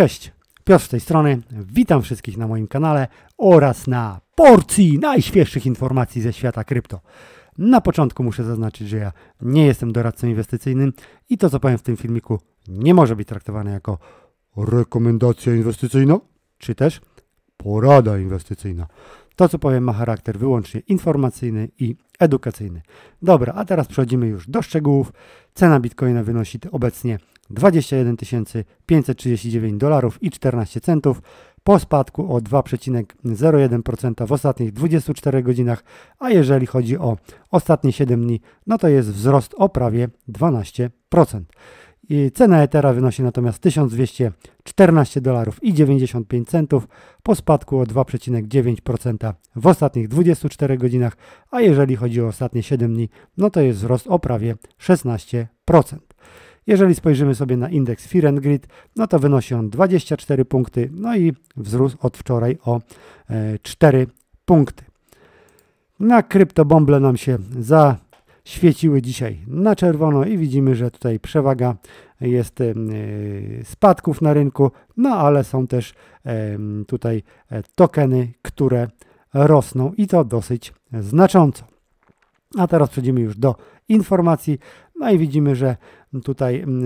Cześć, Piotr z tej strony. Witam wszystkich na moim kanale oraz na porcji najświeższych informacji ze świata krypto. Na początku muszę zaznaczyć, że ja nie jestem doradcą inwestycyjnym i to, co powiem w tym filmiku, nie może być traktowane jako rekomendacja inwestycyjna, czy też porada inwestycyjna. To, co powiem, ma charakter wyłącznie informacyjny i edukacyjny. Dobra, a teraz przechodzimy już do szczegółów. Cena bitcoina wynosi obecnie 21 539 dolarów i 14 centów po spadku o 2,01% w ostatnich 24 godzinach, a jeżeli chodzi o ostatnie 7 dni, no to jest wzrost o prawie 12%. I cena Ethera wynosi natomiast 1214 dolarów i 95 centów po spadku o 2,9% w ostatnich 24 godzinach, a jeżeli chodzi o ostatnie 7 dni, no to jest wzrost o prawie 16%. Jeżeli spojrzymy sobie na indeks Fear Grid, no to wynosi on 24 punkty, no i wzrósł od wczoraj o 4 e, punkty. Na kryptobomble nam się zaświeciły dzisiaj na czerwono i widzimy, że tutaj przewaga jest e, spadków na rynku, no ale są też e, tutaj tokeny, które rosną i to dosyć znacząco. A teraz przejdziemy już do informacji. No i widzimy, że tutaj mm,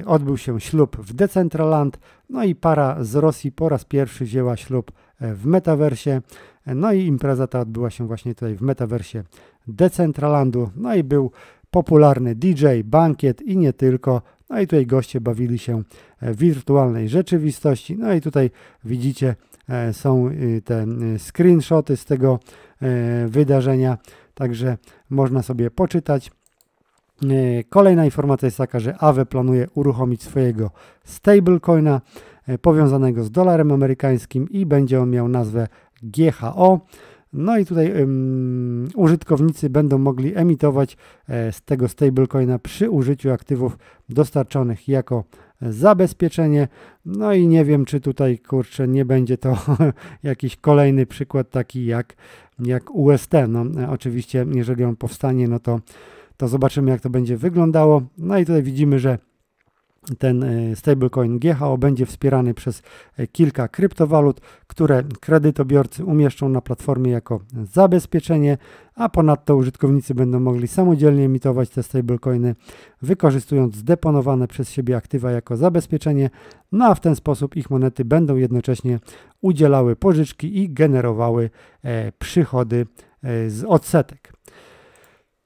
y, odbył się ślub w Decentraland. No i para z Rosji po raz pierwszy wzięła ślub e, w metaversie. No i impreza ta odbyła się właśnie tutaj w metaversie Decentralandu. No i był popularny DJ, bankiet i nie tylko. No i tutaj goście bawili się e, w wirtualnej rzeczywistości. No i tutaj widzicie, e, są y, te y, screenshoty z tego wydarzenia także można sobie poczytać. E, kolejna informacja jest taka, że AWE planuje uruchomić swojego stablecoina e, powiązanego z dolarem amerykańskim i będzie on miał nazwę GHO. No i tutaj um, użytkownicy będą mogli emitować e, z tego stablecoina przy użyciu aktywów dostarczonych jako zabezpieczenie. No i nie wiem, czy tutaj kurczę nie będzie to jakiś kolejny przykład taki jak, jak UST. No, oczywiście, jeżeli on powstanie, no to, to zobaczymy, jak to będzie wyglądało. No i tutaj widzimy, że ten e, stablecoin GHO będzie wspierany przez e, kilka kryptowalut, które kredytobiorcy umieszczą na platformie jako zabezpieczenie, a ponadto użytkownicy będą mogli samodzielnie emitować te stablecoiny, wykorzystując deponowane przez siebie aktywa jako zabezpieczenie, no a w ten sposób ich monety będą jednocześnie udzielały pożyczki i generowały e, przychody e, z odsetek.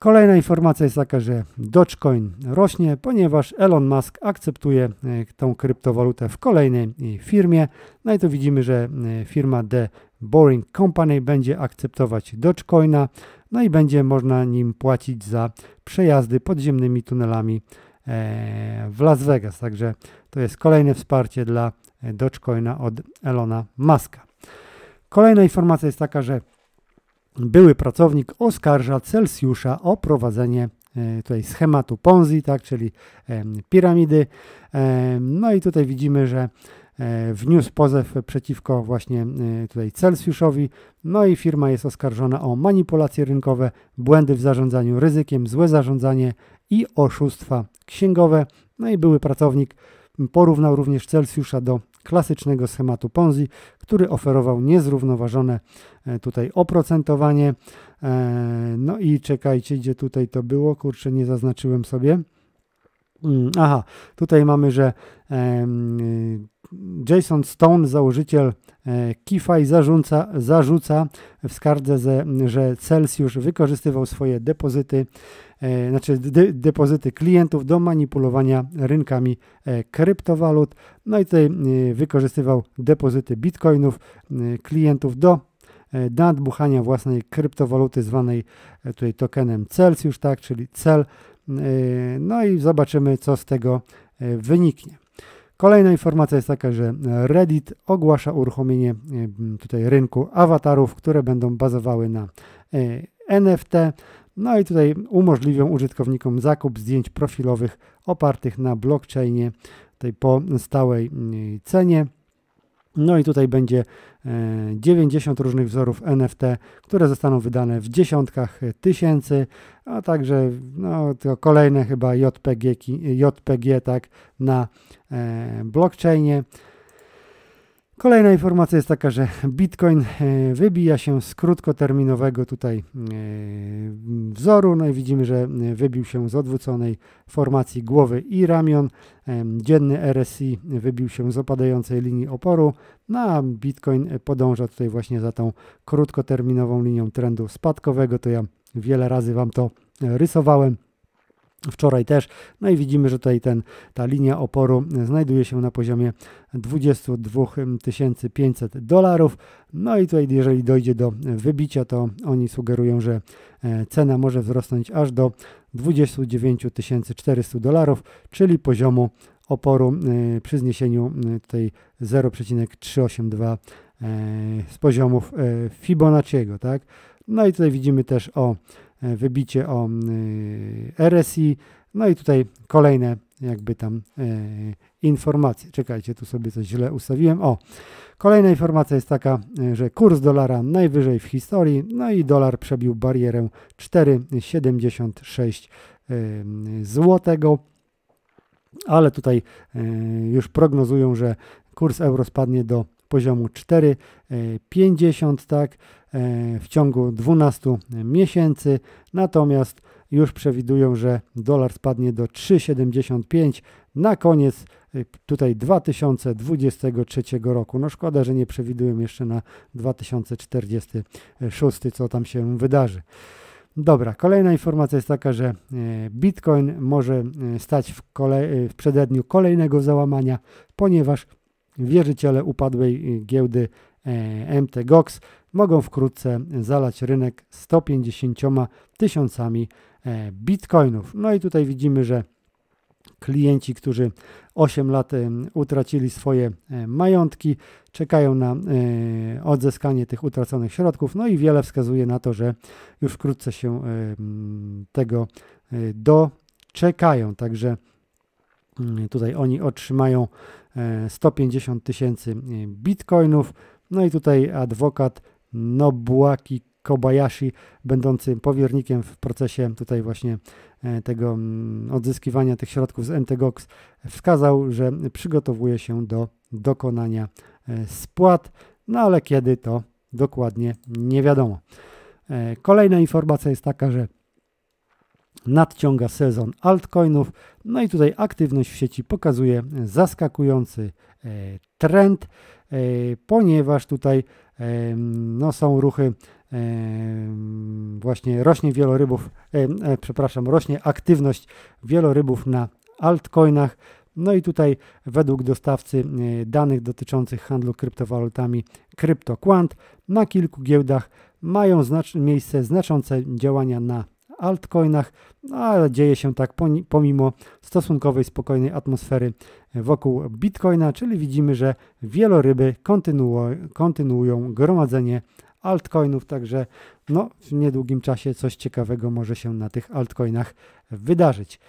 Kolejna informacja jest taka, że Dogecoin rośnie, ponieważ Elon Musk akceptuje e, tą kryptowalutę w kolejnej e, firmie. No i tu widzimy, że e, firma The Boring Company będzie akceptować Dogecoina, no i będzie można nim płacić za przejazdy podziemnymi tunelami w Las Vegas. Także to jest kolejne wsparcie dla Dogecoina od Elona Muska. Kolejna informacja jest taka, że były pracownik oskarża Celsjusza o prowadzenie e, tutaj schematu Ponzi, tak, czyli e, piramidy. E, no i tutaj widzimy, że wniósł pozew przeciwko właśnie tutaj Celsjuszowi, no i firma jest oskarżona o manipulacje rynkowe, błędy w zarządzaniu ryzykiem, złe zarządzanie i oszustwa księgowe. No i były pracownik porównał również Celsjusza do klasycznego schematu Ponzi, który oferował niezrównoważone e, tutaj oprocentowanie. E, no i czekajcie, gdzie tutaj to było, kurczę, nie zaznaczyłem sobie. Mm, aha, tutaj mamy, że Jason Stone, założyciel e, KeyFi, zarzuca, zarzuca w skardze, ze, że Celsius wykorzystywał swoje depozyty, e, znaczy de, depozyty klientów do manipulowania rynkami e, kryptowalut. No i tutaj wykorzystywał depozyty bitcoinów klientów do nadbuchania własnej kryptowaluty zwanej tutaj tokenem Celsius, tak, czyli cel. No i zobaczymy, co z tego wyniknie. Kolejna informacja jest taka, że Reddit ogłasza uruchomienie e, tutaj rynku awatarów, które będą bazowały na e, NFT. No i tutaj umożliwią użytkownikom zakup zdjęć profilowych opartych na blockchainie tej po stałej cenie. No i tutaj będzie 90 e, różnych wzorów NFT, które zostaną wydane w dziesiątkach tysięcy, a także no, to kolejne chyba JPG, JPG tak, na e, blockchainie. Kolejna informacja jest taka, że Bitcoin e, wybija się z krótkoterminowego tutaj e, wzoru. No i widzimy, że e, wybił się z odwróconej formacji głowy i ramion. Dzienny RSI wybił się z opadającej linii oporu, no a Bitcoin podąża tutaj właśnie za tą krótkoterminową linią trendu spadkowego. To ja wiele razy Wam to rysowałem. Wczoraj też, no i widzimy, że tutaj ten, ta linia oporu znajduje się na poziomie 22 500 dolarów. No i tutaj, jeżeli dojdzie do wybicia, to oni sugerują, że e, cena może wzrosnąć aż do 29 400 dolarów, czyli poziomu oporu e, przy zniesieniu e, tej 0,382 z poziomów Fibonacciego, tak? No i tutaj widzimy też o E, wybicie o e, RSI, no i tutaj kolejne jakby tam e, informacje. Czekajcie, tu sobie coś źle ustawiłem. O, kolejna informacja jest taka, że kurs dolara najwyżej w historii, no i dolar przebił barierę 4,76 złotego. Ale tutaj już prognozują, że kurs euro spadnie do poziomu 4,50 e, tak, e, w ciągu 12 miesięcy. Natomiast już przewidują, że dolar spadnie do 3,75 na koniec e, tutaj 2023 roku. No szkoda, że nie przewidują jeszcze na 2046, co tam się wydarzy. Dobra, kolejna informacja jest taka, że Bitcoin może stać w, w przededniu kolejnego załamania, ponieważ Wierzyciele upadłej y, giełdy e, MTGOX mogą wkrótce zalać rynek 150 tysiącami e, bitcoinów. No i tutaj widzimy, że klienci, którzy 8 lat y, utracili swoje e, majątki, czekają na odzyskanie tych utraconych środków. No i wiele wskazuje na to, że już wkrótce się tego doczekają. Także mm, tutaj oni otrzymają 150 e, tysięcy e, bitcoinów. No i tutaj adwokat Nobuaki Kobayashi, będący powiernikiem w procesie tutaj właśnie e, tego mm, odzyskiwania tych środków z MTGOX, wskazał, że przygotowuje się do dokonania spłat, no ale kiedy to dokładnie nie wiadomo. Kolejna informacja jest taka, że nadciąga sezon altcoinów. No i tutaj aktywność w sieci pokazuje zaskakujący e, trend, e, ponieważ tutaj e, no, są ruchy właśnie rośnie wielorybów, przepraszam, rośnie aktywność wielorybów na altcoinach. No i tutaj według dostawcy danych dotyczących handlu kryptowalutami CryptoQuant na kilku giełdach mają znacz miejsce znaczące działania na altcoinach, no, ale dzieje się tak pomimo stosunkowej spokojnej atmosfery e, wokół bitcoina, czyli widzimy, że wieloryby kontynuują, gromadzenie altcoinów, także no, w niedługim czasie coś ciekawego może się na tych altcoinach wydarzyć.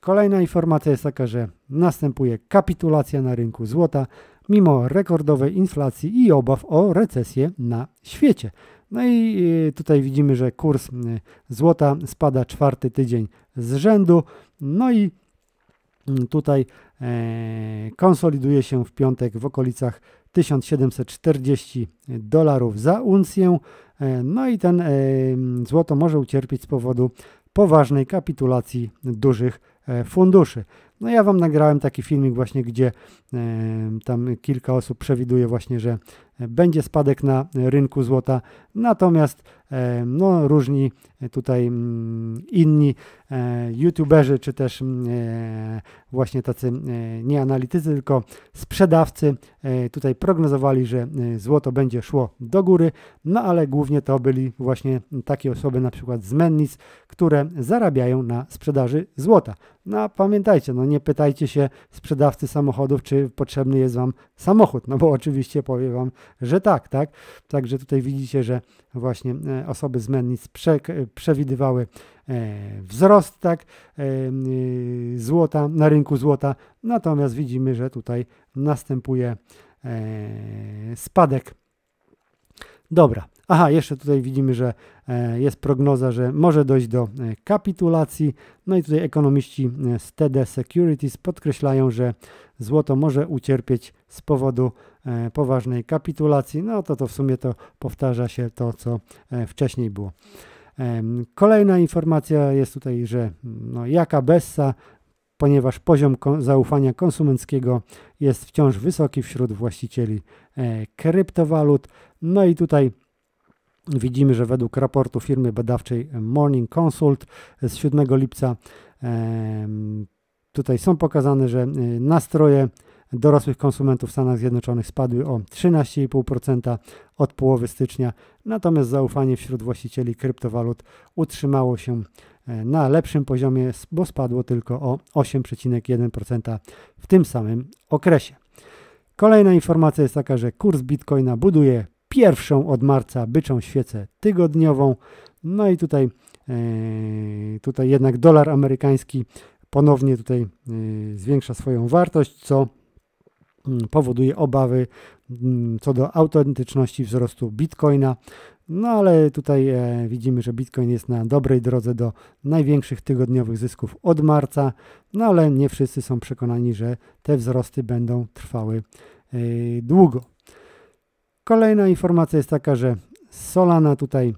Kolejna informacja jest taka, że następuje kapitulacja na rynku złota mimo rekordowej inflacji i obaw o recesję na świecie. No i tutaj widzimy, że kurs y, złota spada czwarty tydzień z rzędu. No i mm, tutaj e, konsoliduje się w piątek w okolicach 1740 dolarów za uncję. E, no i ten e, złoto może ucierpieć z powodu poważnej kapitulacji dużych funduszy. No ja wam nagrałem taki filmik właśnie, gdzie tam kilka osób przewiduje właśnie, że będzie spadek na rynku złota, natomiast e, no, różni tutaj mm, inni e, youtuberzy, czy też mm, e, właśnie tacy nie analitycy, tylko sprzedawcy tutaj prognozowali, że złoto będzie szło do góry, no ale głównie to byli właśnie takie osoby, na przykład z Mennic, które zarabiają na sprzedaży złota. No pamiętajcie, no nie pytajcie się sprzedawcy samochodów, czy potrzebny jest Wam samochód, no bo oczywiście powie Wam, że tak, tak. Także tutaj widzicie, że właśnie e, osoby z Mennic prze, przewidywały e, wzrost tak, e, złota na rynku złota, natomiast widzimy, że tutaj następuje spadek. Dobra. Aha, jeszcze tutaj widzimy, że jest prognoza, że może dojść do kapitulacji. No i tutaj ekonomiści z TD Securities podkreślają, że złoto może ucierpieć z powodu E, poważnej kapitulacji, no to to w sumie to powtarza się to, co e, wcześniej było. Kolejna informacja jest tutaj, że no, jaka Bessa ponieważ poziom zaufania konsumenckiego jest wciąż wysoki wśród właścicieli e, kryptowalut. No i tutaj widzimy, że według raportu firmy badawczej Morning Consult z 7 lipca tutaj są pokazane, że nastroje dorosłych konsumentów w Stanach Zjednoczonych spadły o 13,5% od połowy stycznia, natomiast zaufanie wśród właścicieli kryptowalut utrzymało się e, na lepszym poziomie, bo spadło tylko o 8,1% w tym samym okresie. Kolejna informacja jest taka, że kurs bitcoina buduje pierwszą od marca byczą świecę tygodniową. No i tutaj, e, tutaj jednak dolar amerykański ponownie tutaj e, zwiększa swoją wartość, co Mm, powoduje obawy mm, co do autentyczności wzrostu bitcoina. No ale tutaj e, widzimy, że bitcoin jest na dobrej drodze do największych tygodniowych zysków od marca. No ale nie wszyscy są przekonani, że te wzrosty będą trwały e, długo. Kolejna informacja jest taka, że Solana tutaj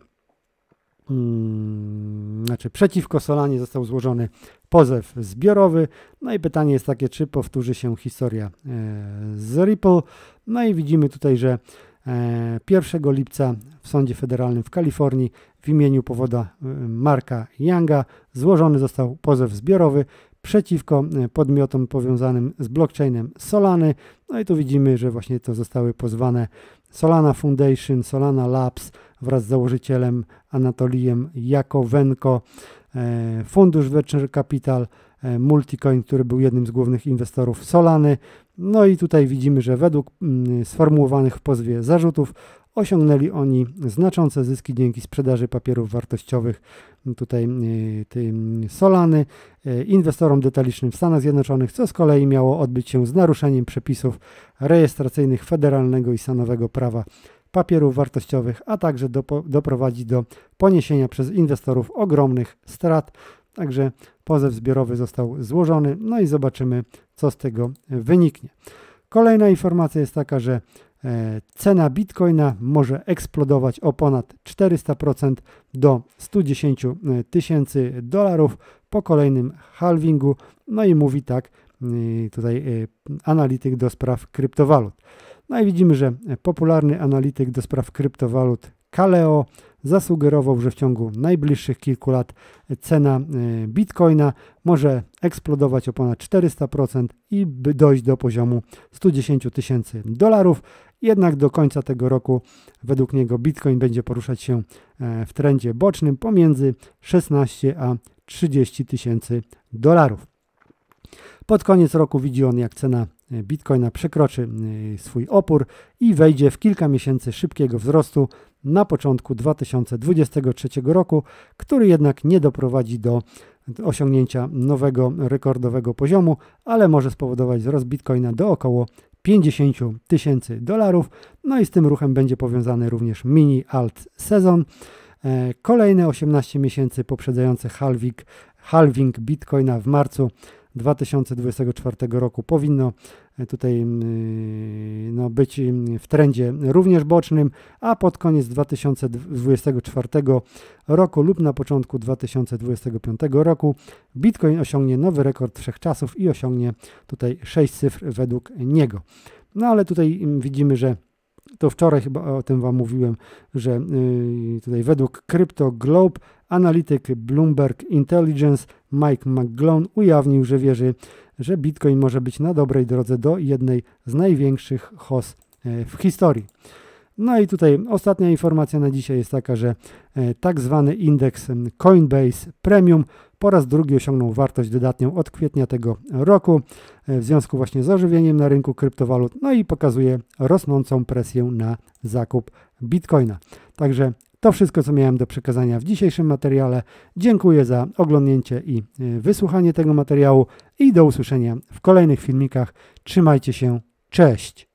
Mm, znaczy przeciwko Solanie został złożony pozew zbiorowy. No i pytanie jest takie, czy powtórzy się historia e, z Ripple. No i widzimy tutaj, że 1 e, lipca w Sądzie Federalnym w Kalifornii w imieniu powoda e, Marka Younga złożony został pozew zbiorowy przeciwko e, podmiotom powiązanym z blockchainem Solany. No i tu widzimy, że właśnie to zostały pozwane Solana Foundation, Solana Labs wraz z założycielem Anatolijem Jakowenko, e, fundusz Venture Capital, e, Multicoin, który był jednym z głównych inwestorów Solany, no i tutaj widzimy, że według mm, sformułowanych w pozwie zarzutów osiągnęli oni znaczące zyski dzięki sprzedaży papierów wartościowych tutaj e, Solany e, inwestorom detalicznym w Stanach Zjednoczonych, co z kolei miało odbyć się z naruszeniem przepisów rejestracyjnych federalnego i stanowego prawa papierów wartościowych, a także do, do poniesienia przez inwestorów ogromnych strat. Także pozew zbiorowy został złożony, no i zobaczymy, co z tego wyniknie. Kolejna informacja jest taka, że e, cena bitcoina może eksplodować o ponad 400% do 110 e, tysięcy dolarów po kolejnym halvingu. No i mówi tak e, tutaj analityk do spraw kryptowalut. No i widzimy, że popularny analityk do spraw kryptowalut Kaleo zasugerował, że w ciągu najbliższych kilku lat cena e, bitcoina może eksplodować o ponad 400% i dojść do poziomu 110 tysięcy dolarów. Jednak do końca tego roku, według niego, bitcoin będzie poruszać się e, w trendzie bocznym pomiędzy 16 a 30 tysięcy dolarów. Pod koniec roku widzi on, jak cena e, bitcoina przekroczy swój opór i wejdzie w kilka miesięcy szybkiego wzrostu na początku 2023 roku, który jednak nie doprowadzi do osiągnięcia nowego rekordowego poziomu, ale może spowodować wzrost bitcoina do około 50 tysięcy dolarów. No i z tym ruchem będzie powiązany również mini alt sezon. E, kolejne 18 miesięcy poprzedzające halving, halving bitcoina w marcu 2024 roku powinno tutaj mm, no, być mm, w trendzie również bocznym, a pod koniec 2024 roku lub na początku 2025 roku Bitcoin osiągnie nowy rekord wszechczasów i osiągnie tutaj 6 cyfr według niego. No ale tutaj mm, widzimy, że to wczoraj chyba o tym Wam mówiłem, że y, tutaj według Crypto Globe analityk Bloomberg Intelligence Mike McGlone ujawnił, że wierzy że Bitcoin może być na dobrej drodze do jednej z największych HOS e, w historii. No i tutaj ostatnia informacja na dzisiaj jest taka, że e, tak zwany indeks Coinbase Premium po raz drugi osiągnął wartość dodatnią od kwietnia tego roku e, w związku właśnie z ożywieniem na rynku kryptowalut, no i pokazuje rosnącą presję na zakup bitcoina. Także to wszystko, co miałem do przekazania w dzisiejszym materiale. Dziękuję za oglądnięcie i y, wysłuchanie tego materiału i do usłyszenia w kolejnych filmikach. Trzymajcie się, cześć!